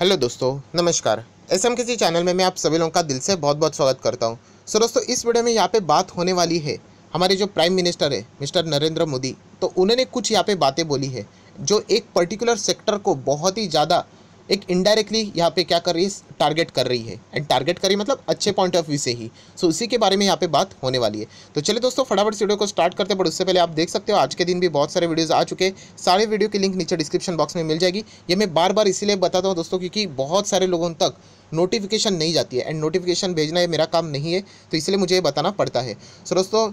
hello दोस्तों नमस्कार S M किसी चैनल में मैं आप सभी लोगों का दिल से बहुत बहुत स्वागत करता हूं सो दोस्तों इस वीडियो में यहाँ पे बात होने वाली है हमारे जो प्राइम मिनिस्टर है मिस्टर नरेंद्र मोदी तो उन्होंने कुछ यहाँ पे बातें बोली है जो एक पर्टिकुलर सेक्टर को बहुत ही ज़्यादा एक इनडायरेक्टली यहाँ पे क्या कर रही है टारगेट कर रही है एंड टारगेट करी मतलब अच्छे पॉइंट ऑफ व्यू से ही सो so, इसी के बारे में यहाँ पे बात होने वाली है तो चलिए दोस्तों फटाफट वीडियो को स्टार्ट करते हैं बट उससे पहले आप देख सकते हो आज के दिन भी बहुत सारे वीडियोज़ आ चुके हैं सारे वीडियो की लिंक नीचे डिस्क्रिप्शन बॉक्स में मिल जाएगी ये मैं बार बार इसीलिए बताता हूँ दोस्तों क्योंकि बहुत सारे लोगों तक नोटिफिकेशन नहीं जाती है एंड नोटिफिकेशन भेजना ये मेरा काम नहीं है तो इसलिए मुझे ये बताना पड़ता है सो so, दोस्तों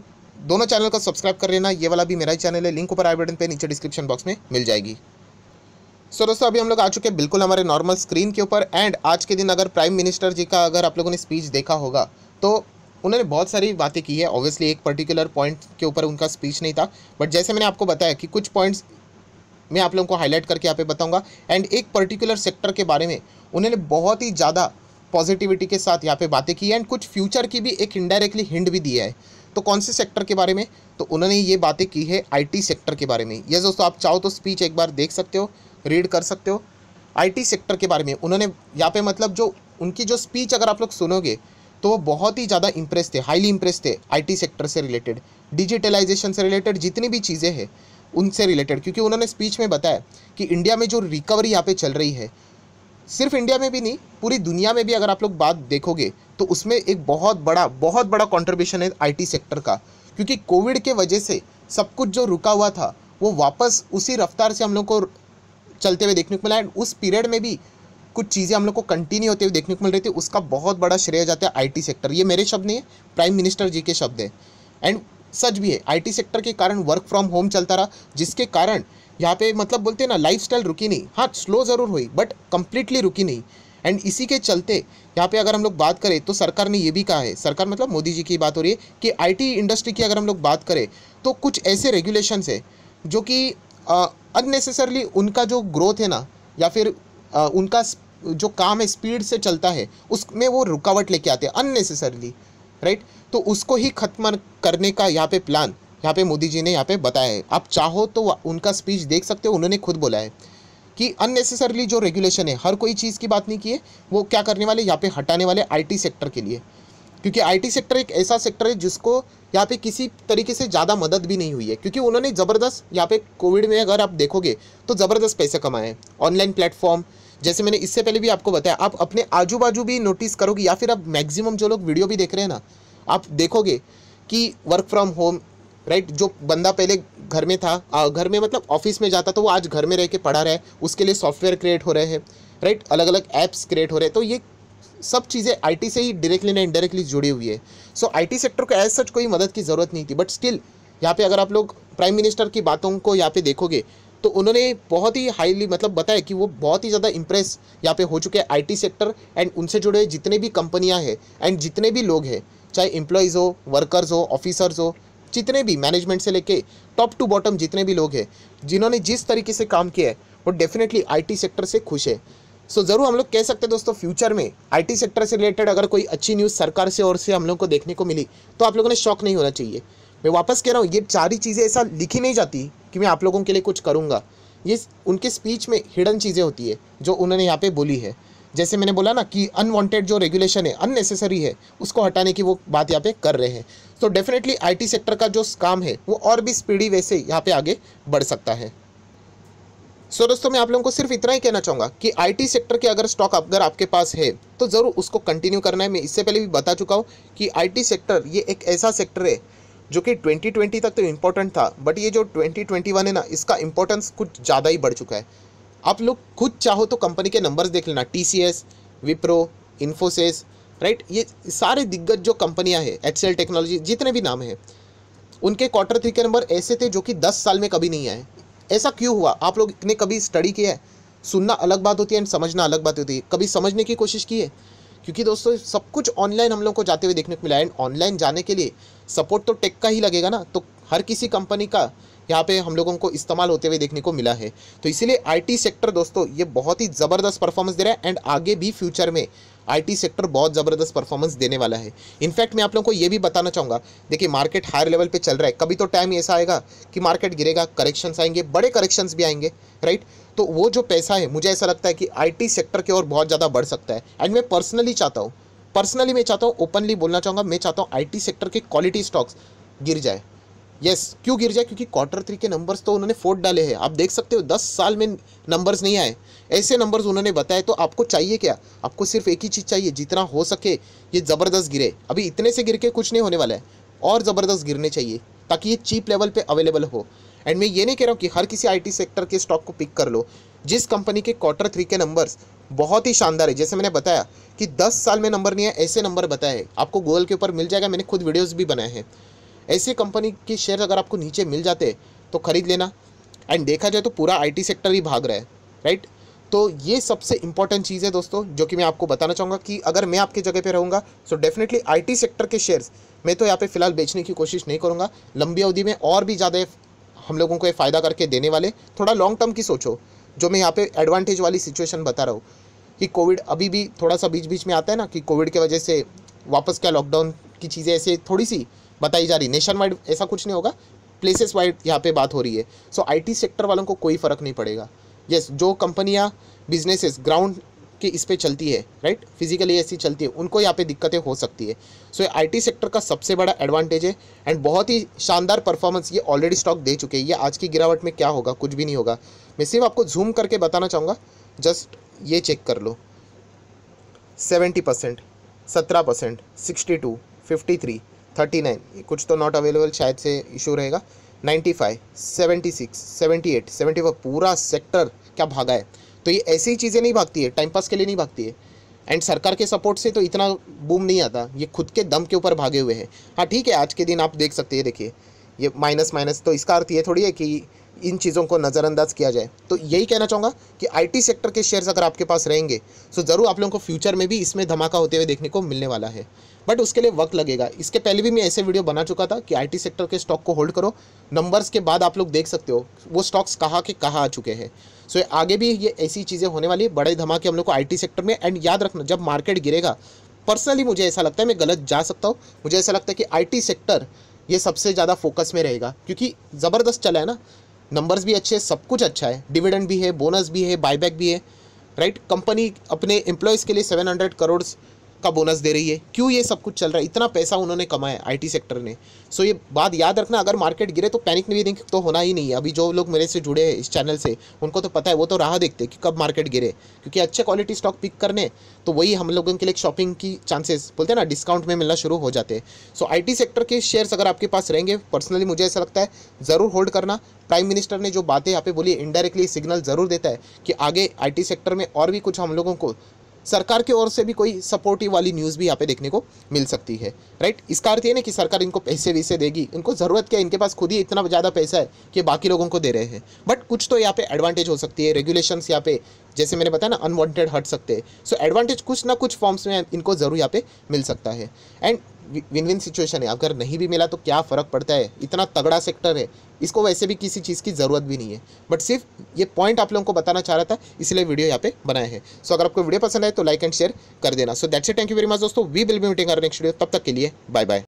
दोनों चैनल को सब्सक्राइब कर लेना ये वाला भी मेरा ही चैनल है लिंक ऊपर आई बटन पे नीचे डिस्क्रिप्शन बॉक्स में मिल जाएगी सो दोस्तों अभी हम लोग आ चुके हैं बिल्कुल हमारे नॉर्मल स्क्रीन के ऊपर एंड आज के दिन अगर प्राइम मिनिस्टर जी का अगर आप लोगों ने स्पीच देखा होगा तो उन्होंने बहुत सारी बातें की है ऑब्वियसली एक पर्टिकुलर पॉइंट के ऊपर उनका स्पीच नहीं था बट जैसे मैंने आपको बताया कि कुछ पॉइंट्स मैं आप लोगों को हाईलाइट करके यहाँ पे बताऊँगा एंड एक पर्टिकुलर सेक्टर के बारे में उन्होंने बहुत ही ज़्यादा पॉजिटिविटी के साथ यहाँ पे बातें की एंड कुछ फ्यूचर की भी एक इनडायरेक्टली हिंड भी दिया है तो कौन से सेक्टर के बारे में तो उन्होंने ये बातें की है आईटी सेक्टर के बारे में यह दोस्तों आप चाहो तो स्पीच एक बार देख सकते हो रीड कर सकते हो आईटी सेक्टर के बारे में उन्होंने यहाँ पे मतलब जो उनकी जो स्पीच अगर आप लोग सुनोगे तो वो बहुत ही ज़्यादा इंप्रेस थे हाईली इंप्रेस थे आईटी सेक्टर से रिलेटेड डिजिटलाइजेशन से रिलेटेड जितनी भी चीज़ें हैं उनसे रिलेटेड क्योंकि उन्होंने स्पीच में बताया कि इंडिया में जो रिकवरी यहाँ पे चल रही है सिर्फ इंडिया में भी नहीं पूरी दुनिया में भी अगर आप लोग बात देखोगे तो उसमें एक बहुत बड़ा बहुत बड़ा कॉन्ट्रीब्यूशन है आई सेक्टर का क्योंकि कोविड के वजह से सब कुछ जो रुका हुआ था वो वापस उसी रफ्तार से हम लोग को चलते हुए देखने को मिला एंड उस पीरियड में भी कुछ चीज़ें हम लोग को कंटिन्यू होते हुए देखने को मिल रही थी उसका बहुत बड़ा श्रेय जाता है आईटी सेक्टर ये मेरे शब्द नहीं है प्राइम मिनिस्टर जी के शब्द हैं एंड सच भी है आईटी सेक्टर के कारण वर्क फ्रॉम होम चलता रहा जिसके कारण यहाँ पे मतलब बोलते हैं ना लाइफ रुकी नहीं हाँ स्लो ज़रूर हुई बट कम्प्लीटली रुकी नहीं एंड इसी के चलते यहाँ पे अगर हम लोग बात करें तो सरकार ने ये भी कहा है सरकार मतलब मोदी जी की बात हो रही है कि आईटी इंडस्ट्री की अगर हम लोग बात करें तो कुछ ऐसे रेगुलेशंस है जो कि अननेसेसरली उनका जो ग्रोथ है ना या फिर आ, उनका जो काम है स्पीड से चलता है उसमें वो रुकावट लेके आते हैं अननेसेसरली राइट तो उसको ही खत्म करने का यहाँ पे प्लान यहाँ पे मोदी जी ने यहाँ पे बताया है आप चाहो तो उनका स्पीच देख सकते हो उन्होंने खुद बोला है कि अननेसेसरली जो रेगुलेशन है हर कोई चीज़ की बात नहीं की है वो क्या करने वाले यहाँ पे हटाने वाले आईटी सेक्टर के लिए क्योंकि आईटी सेक्टर एक ऐसा सेक्टर है जिसको यहाँ पे किसी तरीके से ज़्यादा मदद भी नहीं हुई है क्योंकि उन्होंने ज़बरदस्त यहाँ पे कोविड में अगर आप देखोगे तो ज़बरदस्त पैसे कमाए हैं ऑनलाइन प्लेटफॉर्म जैसे मैंने इससे पहले भी आपको बताया आप अपने आजू बाजू भी नोटिस करोगे या फिर आप मैक्सिमम जो लोग वीडियो भी देख रहे हैं ना आप देखोगे कि वर्क फ्रॉम होम राइट जो बंदा पहले घर में था घर में मतलब ऑफिस में जाता था वो आज घर में रह के पढ़ा रहा है उसके लिए सॉफ्टवेयर क्रिएट हो रहे हैं राइट अलग अलग ऐप्स क्रिएट हो रहे हैं तो ये सब चीज़ें आईटी से ही डायरेक्टली ना इनडायरेक्टली जुड़ी हुई है सो आईटी सेक्टर को एज सच कोई मदद की ज़रूरत नहीं थी बट स्टिल यहाँ पे अगर आप लोग प्राइम मिनिस्टर की बातों को यहाँ पे देखोगे तो उन्होंने बहुत ही हाईली मतलब बताया कि वो बहुत ही ज़्यादा इम्प्रेस यहाँ पे हो चुके हैं आईटी सेक्टर एंड उनसे जुड़े जितने भी कंपनियाँ हैं एंड जितने भी लोग हैं चाहे एम्प्लॉयज़ हो वर्कर्स हो ऑफिसर्स हो जितने भी मैनेजमेंट से लेके टॉप टू बॉटम जितने भी लोग हैं जिन्होंने जिस तरीके से काम किया है वो डेफिनेटली आईटी सेक्टर से खुश है सो so, ज़रूर हम लोग कह सकते हैं दोस्तों फ्यूचर में आईटी सेक्टर से रिलेटेड अगर कोई अच्छी न्यूज़ सरकार से और से हम लोग को देखने को मिली तो आप लोगों ने शौक नहीं होना चाहिए मैं वापस कह रहा हूँ ये सारी चीज़ें ऐसा लिखी नहीं जाती कि मैं आप लोगों के लिए कुछ करूँगा ये उनके स्पीच में हिडन चीज़ें होती है जो उन्होंने यहाँ पर बोली है जैसे मैंने बोला ना कि अनवांटेड जो रेगुलेशन है अननेसेसरी है उसको हटाने की वो बात यहाँ पे कर रहे हैं तो डेफिनेटली आईटी सेक्टर का जो काम है वो और भी स्पीडी वे से यहाँ पे आगे बढ़ सकता है सो so, दोस्तों मैं आप लोगों को सिर्फ इतना ही कहना चाहूँगा कि आईटी सेक्टर के अगर स्टॉक अगर आपके पास है तो ज़रूर उसको कंटिन्यू करना है मैं इससे पहले भी बता चुका हूँ कि आईटी सेक्टर ये एक ऐसा सेक्टर है जो कि 2020 तक तो इम्पोर्टेंट था बट ये जो 2021 है ना इसका इम्पोर्टेंस कुछ ज़्यादा ही बढ़ चुका है आप लोग खुद चाहो तो कंपनी के नंबर्स देख लेना T C S Wipro Infosys right ये सारे दिग्गज जो कंपनियां हैं एच टेक्नोलॉजी जितने भी नाम हैं उनके क्वार्टर थ्री के नंबर ऐसे थे जो कि दस साल में कभी नहीं आए ऐसा क्यों हुआ आप लोग ने कभी स्टडी किया है सुनना अलग बात होती है एंड समझना अलग बात होती है कभी समझने की कोशिश की है क्योंकि दोस्तों सब कुछ ऑनलाइन हम लोग को जाते हुए देखने को मिला एंड ऑनलाइन जाने के लिए सपोर्ट तो टेक का ही लगेगा ना तो हर किसी कंपनी का यहाँ पे हम लोगों को इस्तेमाल होते हुए देखने को मिला है तो इसीलिए आईटी सेक्टर दोस्तों ये बहुत ही ज़बरदस्त परफॉर्मेंस दे रहा है एंड आगे भी फ्यूचर में आईटी सेक्टर बहुत ज़बरदस्त परफॉर्मेंस देने वाला है इनफैक्ट मैं आप लोगों को ये भी बताना चाहूँगा देखिए मार्केट हायर लेवल पे चल रहा है कभी तो टाइम ऐसा आएगा कि मार्केट गिरेगा करेक्शंस आएंगे बड़े करेक्शंस भी आएंगे राइट तो वो जो पैसा है मुझे ऐसा लगता है कि आई सेक्टर की ओर बहुत ज़्यादा बढ़ सकता है एंड मैं पर्सनली चाहता हूँ पर्सनली मैं चाहता हूँ ओपनली बोलना चाहूँगा मैं चाहता हूँ आई सेक्टर के क्वालिटी स्टॉक्स गिर जाए यस क्यों गिर जाए क्योंकि क्वार्टर थ्री के नंबर्स तो उन्होंने फोर्थ डाले हैं आप देख सकते हो दस साल में नंबर्स नहीं आए ऐसे नंबर्स उन्होंने बताए तो आपको चाहिए क्या आपको सिर्फ एक ही चीज़ चाहिए जितना हो सके ये ज़बरदस्त गिरे अभी इतने से गिर के कुछ नहीं होने वाला है और ज़बरदस्त गिरने चाहिए ताकि ये चीप लेवल पर अवेलेबल हो एंड मैं ये नहीं कह रहा हूँ कि हर किसी आई सेक्टर के स्टॉक को पिक कर लो जिस कंपनी के क्वार्टर थ्री के नंबर्स बहुत ही शानदार है जैसे मैंने बताया कि दस साल में नंबर नहीं है ऐसे नंबर बताए आपको गूगल के ऊपर मिल जाएगा मैंने खुद वीडियोज़ भी बनाए हैं ऐसी कंपनी के शेयर अगर आपको नीचे मिल जाते तो ख़रीद लेना एंड देखा जाए तो पूरा आईटी सेक्टर ही भाग रहा है राइट तो ये सबसे इंपॉर्टेंट चीज़ है दोस्तों जो कि मैं आपको बताना चाहूँगा कि अगर मैं आपके जगह पे रहूँगा सो डेफिनेटली आईटी सेक्टर के शेयर्स मैं तो यहाँ पे फिलहाल बेचने की कोशिश नहीं करूँगा लंबी अवधि में और भी ज़्यादा हम लोगों को ये फ़ायदा करके देने वाले थोड़ा लॉन्ग टर्म की सोचो जो मैं यहाँ पे एडवांटेज वाली सिचुएशन बता रहा हूँ कि कोविड अभी भी थोड़ा सा बीच बीच में आता है ना कि कोविड की वजह से वापस क्या लॉकडाउन की चीज़ें ऐसे थोड़ी सी बताई जा रही नेशन वाइड ऐसा कुछ नहीं होगा प्लेसेस वाइड यहाँ पे बात हो रही है सो so, आईटी सेक्टर वालों को कोई फ़र्क नहीं पड़ेगा यस yes, जो कंपनियाँ बिजनेसेस ग्राउंड के इस पर चलती है राइट फिजिकली ऐसी चलती है उनको यहाँ पे दिक्कतें हो सकती है सो so, टी सेक्टर का सबसे बड़ा एडवांटेज है एंड बहुत ही शानदार परफॉर्मेंस ये ऑलरेडी स्टॉक दे चुके हैं ये आज की गिरावट में क्या होगा कुछ भी नहीं होगा मैं सिर्फ आपको जूम करके बताना चाहूँगा जस्ट ये चेक कर लो सेवेंटी परसेंट सत्रह percent sixty two fifty three thirty nine कुछ तो नॉट अवेलेबल शायद से इशू रहेगा ninety five seventy six seventy eight seventy four पूरा सेक्टर क्या भागा है तो ये ऐसी ही चीज़ें नहीं भागती है टाइम पास के लिए नहीं भागती है एंड सरकार के सपोर्ट से तो इतना बूम नहीं आता ये खुद के दम के ऊपर भागे हुए हैं हाँ ठीक है आज के दिन आप देख सकते हैं देखिए ये माइनस माइनस तो इसका अर्थ ये थोड़ी है कि इन चीज़ों को नज़रअंदाज किया जाए तो यही कहना चाहूँगा कि आईटी सेक्टर के शेयर्स अगर आपके पास रहेंगे तो ज़रूर आप लोगों को फ्यूचर में भी इसमें धमाका होते हुए देखने को मिलने वाला है बट उसके लिए वक्त लगेगा इसके पहले भी मैं ऐसे वीडियो बना चुका था कि आईटी सेक्टर के स्टॉक को होल्ड करो नंबर्स के बाद आप लोग देख सकते हो वो स्टॉक्स कहाँ के कहाँ आ चुके हैं सो so, आगे भी ये ऐसी चीज़ें होने वाली है बड़े धमाके हम लोग को आईटी सेक्टर में एंड याद रखना जब मार्केट गिरेगा पर्सनली मुझे ऐसा लगता है मैं गलत जा सकता हूँ मुझे ऐसा लगता है कि आई सेक्टर ये सबसे ज़्यादा फोकस में रहेगा क्योंकि ज़बरदस्त चला है ना नंबर्स भी अच्छे सब कुछ अच्छा है डिविडेंड भी है बोनस भी है बायबैक भी है राइट कंपनी अपने एम्प्लॉयज़ के लिए सेवन हंड्रेड करोड़ का बोनस दे रही है क्यों ये सब कुछ चल रहा है इतना पैसा उन्होंने कमाया आईटी सेक्टर ने सो ये बात याद रखना अगर मार्केट गिरे तो पैनिक नहीं तो होना ही नहीं है अभी जो लोग मेरे से जुड़े हैं इस चैनल से उनको तो पता है वो तो राह देखते कि कब मार्केट गिरे क्योंकि अच्छे क्वालिटी स्टॉक पिक करने तो वही हम लोगों के लिए शॉपिंग की चांसेस बोलते हैं ना डिस्काउंट में मिलना शुरू हो जाते हैं सो आई सेक्टर के शेयर्स अगर आपके पास रहेंगे पर्सनली मुझे ऐसा लगता है ज़रूर होल्ड करना प्राइम मिनिस्टर ने जो बातें यहाँ पे बोली इनडायरेक्टली सिग्नल ज़रूर देता है कि आगे आईटी सेक्टर में और भी कुछ हम लोगों को सरकार की ओर से भी कोई सपोर्टिव वाली न्यूज़ भी यहाँ पे देखने को मिल सकती है राइट इसका अर्थ ये ना कि सरकार इनको पैसे वैसे देगी इनको ज़रूरत क्या है इनके पास खुद ही इतना ज़्यादा पैसा है कि बाकी लोगों को दे रहे हैं बट कुछ तो यहाँ पे एडवांटेज हो सकती है रेगुलेशंस यहाँ पे जैसे मैंने बताया ना अनवांटेड हट सकते हैं सो एडवांटेज कुछ ना कुछ फॉर्म्स में इनको ज़रूर यहाँ पे मिल सकता है एंड विन विन सिचुएशन है अगर नहीं भी मिला तो क्या फ़र्क पड़ता है इतना तगड़ा सेक्टर है इसको वैसे भी किसी चीज़ की ज़रूरत भी नहीं है बट सिर्फ ये पॉइंट आप लोगों को बताना चाह रहा था इसलिए वीडियो यहाँ पे बनाया है सो so, अगर आपको वीडियो पसंद आए तो लाइक एंड शेयर कर देना so that's a thank you very much दोस्तों we will be meeting next video तब तक के लिए बाय बाय